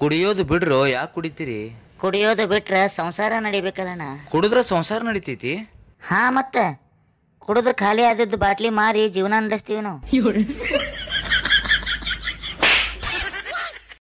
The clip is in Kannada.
ಕುಡಿಯೋದು ಬಿಡ್ರೋ ಯಾಕೆ ಕುಡಿತೀರಿ ಕುಡಿಯೋದು ಬಿಟ್ರ ಸಂಸಾರ ನಡಿಬೇಕಲ್ಲಣ್ಣ ಕುಡಿದ್ರೆ ಸಂಸಾರ ನಡಿತೈತಿ ಹಾ ಮತ್ತೆ ಕುಡಿದು ಖಾಲಿ ಆದದ್ದು ಬಾಟ್ಲಿ ಮಾರಿ ಜೀವನ ನಡೆಸ್ತೀವಿ ನಾವು